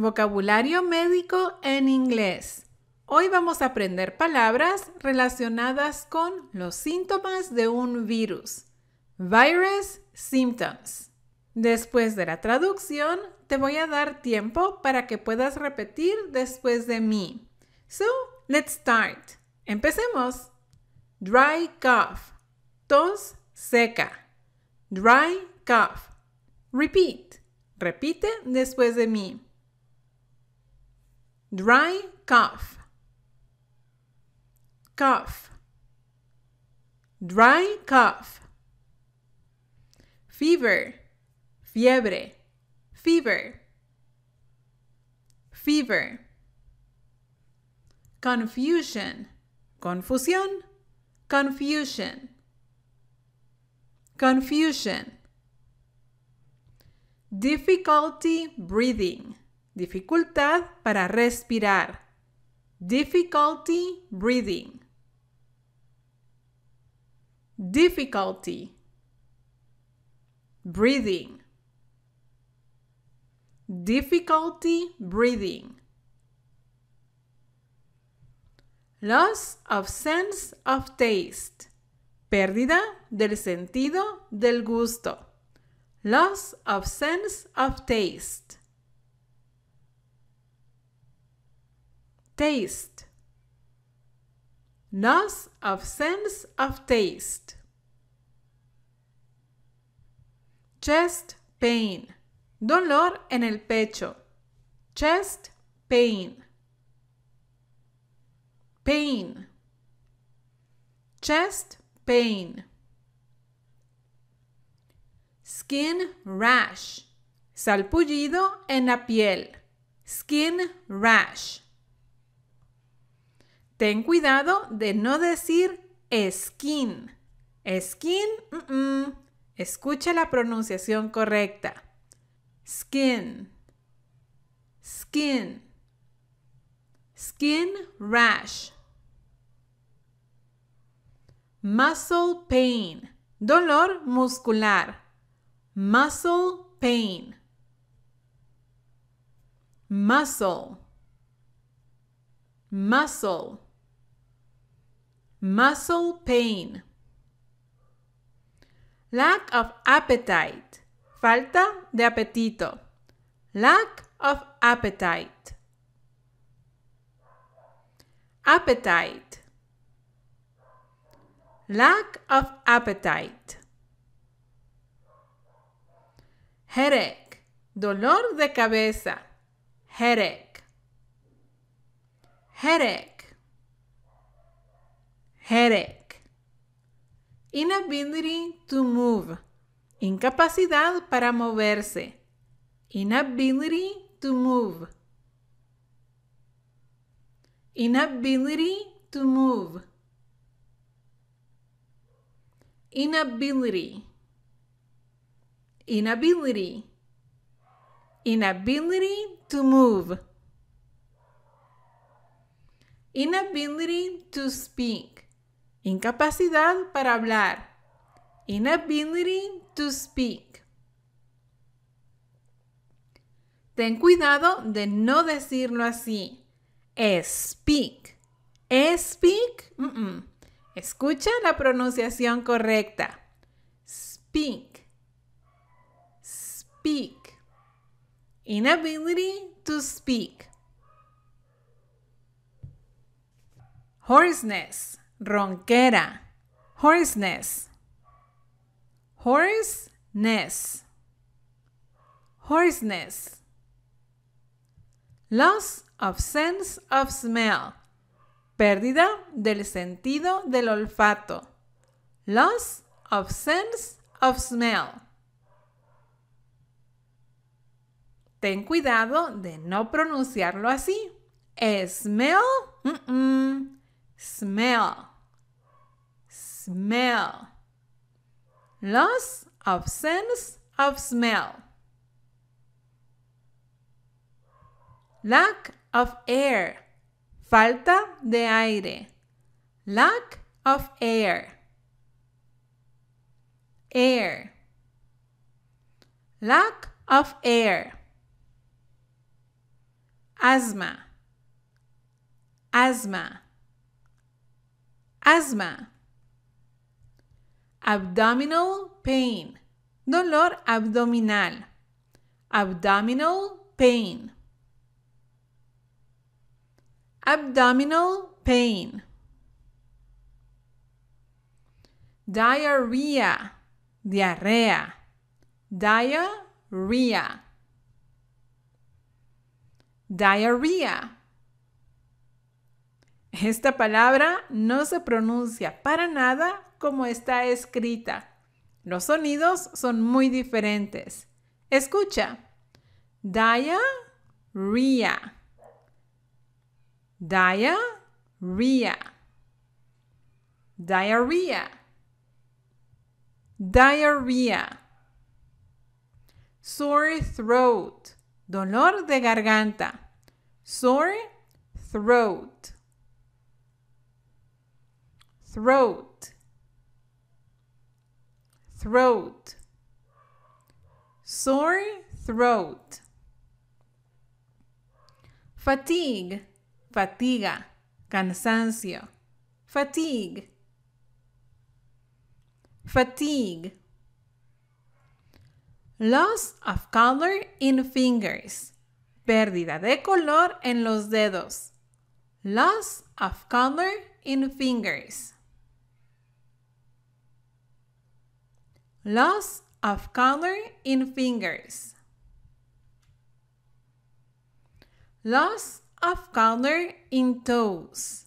Vocabulario médico en inglés. Hoy vamos a aprender palabras relacionadas con los síntomas de un virus. Virus symptoms. Después de la traducción, te voy a dar tiempo para que puedas repetir después de mí. So, let's start. Empecemos. Dry cough. Tos seca. Dry cough. Repeat. Repite después de mí. dry cough cough dry cough fever fiebre fever fever confusion confusión confusion confusion difficulty breathing dificultad para respirar. Difficulty breathing. Difficulty breathing. Difficulty breathing. Loss of sense of taste. Pérdida del sentido del gusto. Loss of sense of taste. taste. Loss of sense of taste. Chest pain. Dolor en el pecho. Chest pain. Pain. Chest pain. Skin rash. Salpullido en la piel. Skin rash ten cuidado de no decir skin. Skin, escucha la pronunciación correcta. Skin, skin, skin rash. Muscle pain, dolor muscular. Muscle pain. Muscle. Muscle muscle pain, lack of appetite, falta de apetito, lack of appetite, appetite, lack of appetite, headache, dolor de cabeza, headache, headache headache. Inability to move. Incapacidad para moverse. Inability to move. Inability to move. Inability. Inability. Inability to move. Inability to speak incapacidad para hablar, inability to speak. Ten cuidado de no decirlo así. Speak. Speak. Escucha la pronunciación correcta. Speak. Speak. Inability to speak. Hoarseness ronquera, hoarseness, hoarseness, hoarseness, loss of sense of smell, pérdida del sentido del olfato, loss of sense of smell. Ten cuidado de no pronunciarlo así. Smell, smell. smell. Loss of sense of smell. Lack of air. Falta de aire. Lack of air. Air. Lack of air. Asthma. Asthma. Asthma abdominal pain, dolor abdominal, abdominal pain, abdominal pain, diarrhea, diarrhea, diarrhea, diarrhea. Esta palabra no se pronuncia para nada como está escrita. Los sonidos son muy diferentes. Escucha. Daya, ria. Daya, ria. Diarrhea. Diarrhea. Sore throat. Dolor de garganta. Sore throat throat, throat, sore throat, fatigue, fatiga, cansancio, fatigue, fatigue, loss of color in fingers, pérdida de color en los dedos, loss of color in fingers. Loss of color in fingers. Loss of color in toes.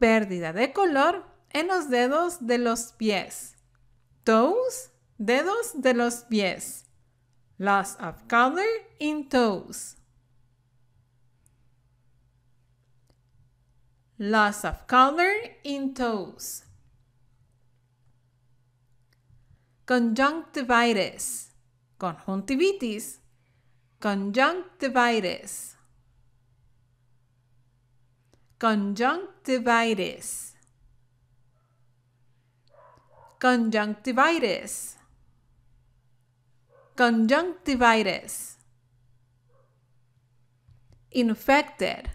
Pérdida de color en los dedos de los pies. Toes, dedos de los pies. Loss of color in toes. Loss of color in toes. conjunctivitis, conjuntivitis, conjunctivitis, conjunctivitis, conjunctivitis, conjunctivitis, infected,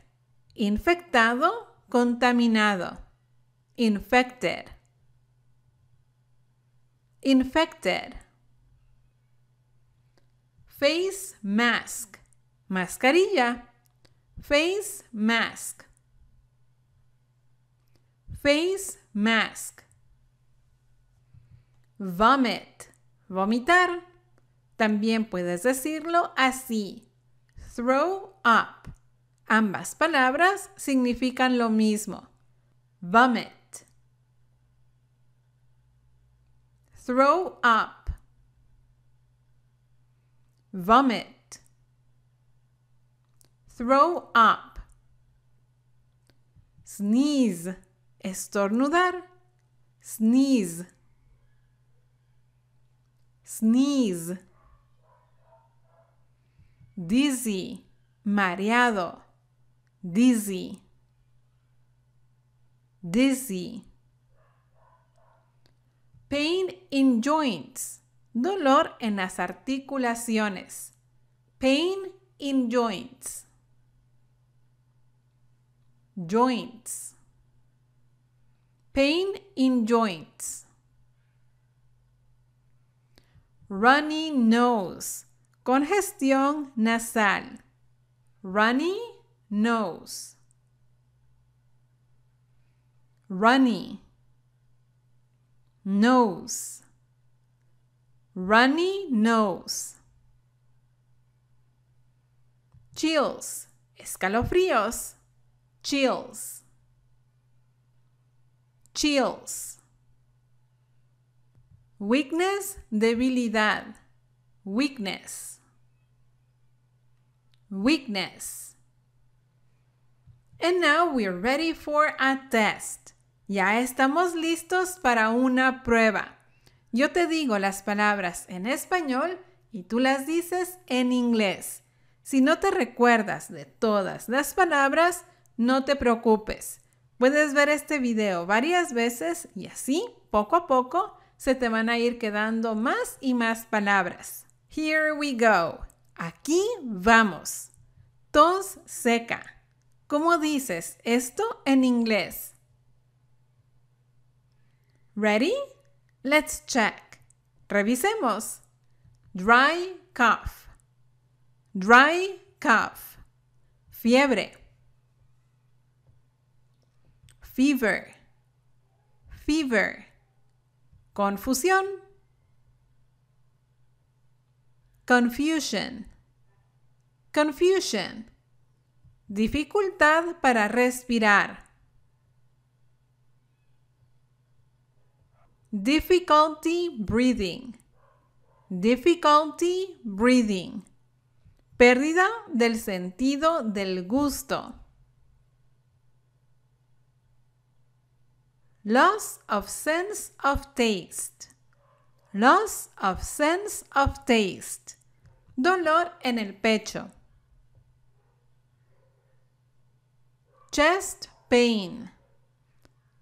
infectado, contaminado, infected infected. Face mask, mascarilla. Face mask. Face mask. Vomit, vomitar. También puedes decirlo así. Throw up. Ambas palabras significan lo mismo. Vomit. throw up, vomit, throw up, sneeze, estornudar, sneeze, sneeze, dizzy, mareado, dizzy, dizzy. Pain in joints. Dolor en las articulaciones. Pain in joints. Joints. Pain in joints. Runny nose. Congestión nasal. Runny nose. Runny. nose, runny nose, chills, escalofríos, chills, chills, weakness, debilidad, weakness, weakness. And now we're ready for a test. Ya estamos listos para una prueba. Yo te digo las palabras en español y tú las dices en inglés. Si no te recuerdas de todas las palabras, no te preocupes. Puedes ver este video varias veces y así, poco a poco, se te van a ir quedando más y más palabras. Here we go. Aquí vamos. Tos seca. ¿Cómo dices esto en inglés? Ready? Let's check. Revisemos. Dry cough. Dry cough. Fiebre. Fever. Fever. Confusión. Confusion. Confusion. Dificultad para respirar. Difficulty breathing. Difficulty breathing. Pérdida del sentido del gusto. Loss of sense of taste. Loss of sense of taste. Dolor en el pecho. Chest pain.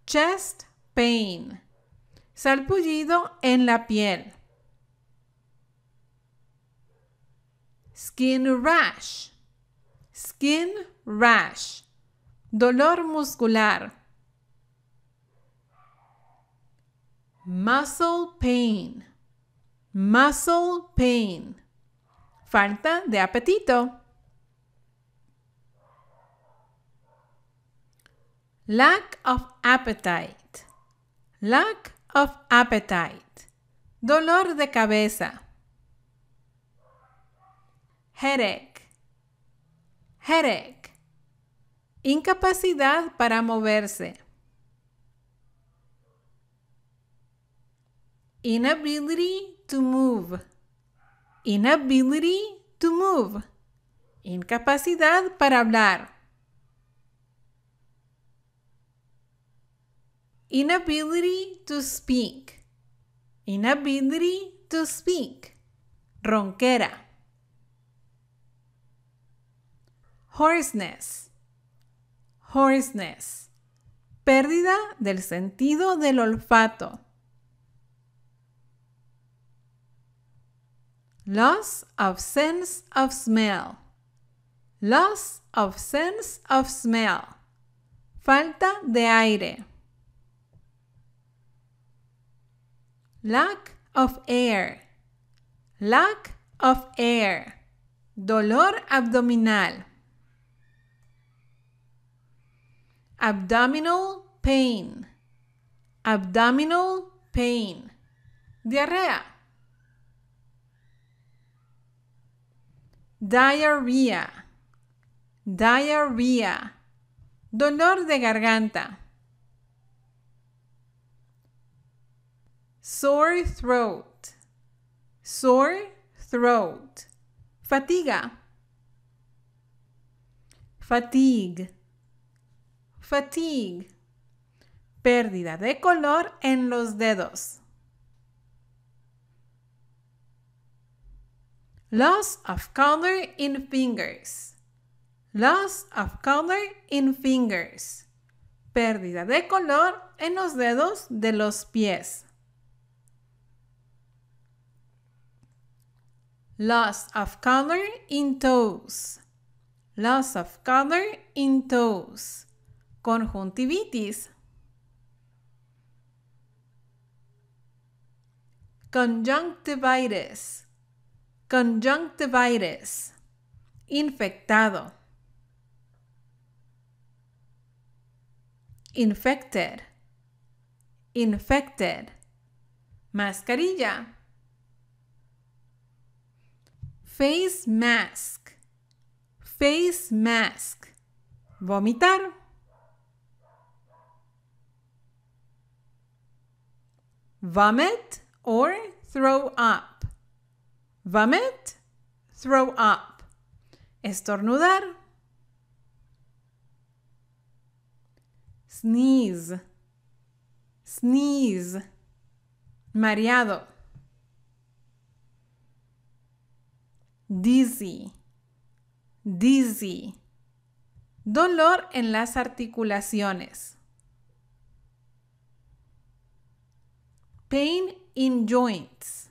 Chest pain Salpullido en la piel. Skin rash. Skin rash. Dolor muscular. Muscle pain. Muscle pain. Falta de apetito. Lack of appetite. Lack of appetite. Dolor de cabeza. Headache. Headache. Incapacidad para moverse. Inability to move. Inability to move. Incapacidad para hablar. Inability to speak. Inability to speak. Ronquera. Hoarseness. Hoarseness. Pérdida del sentido del olfato. Loss of sense of smell. Loss of sense of smell. Falta de aire. lack of air, lack of air, dolor abdominal, abdominal pain, abdominal pain, diarrea, diarrhea, diarrhea, dolor de garganta. Sore throat. Sore throat. Fatiga. Fatigue. Fatigue. Pérdida de color en los dedos. Loss of color in fingers. Loss of color in fingers. Pérdida de color en los dedos de los pies. Loss of color in toes. Loss of color in toes. Conjuntivitis. Conjunctivitis. Conjunctivitis. Infectado. Infected. Infected. Mascarilla. Face mask. Face mask. Vomitar. Vomit or throw up. Vomit, throw up. Estornudar. Sneeze. Sneeze. Mareado. dizzy, dizzy. Dolor en las articulaciones. Pain in joints.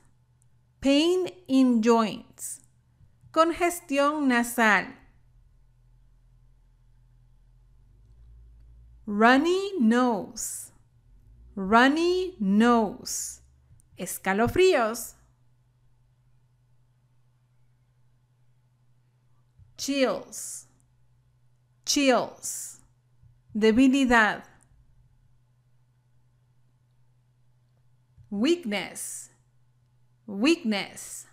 Pain in joints. Congestión nasal. Runny nose. Runny nose. Escalofríos. chills, chills, debilidad, weakness, weakness.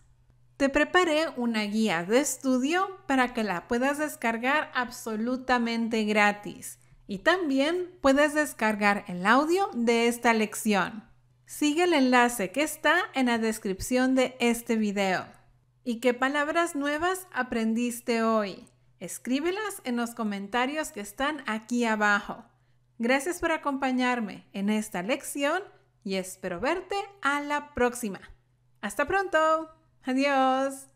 Te preparé una guía de estudio para que la puedas descargar absolutamente gratis y también puedes descargar el audio de esta lección. Sigue el enlace que está en la descripción de este video. ¿Y qué palabras nuevas aprendiste hoy? Escríbelas en los comentarios que están aquí abajo. Gracias por acompañarme en esta lección y espero verte a la próxima. Hasta pronto. Adiós.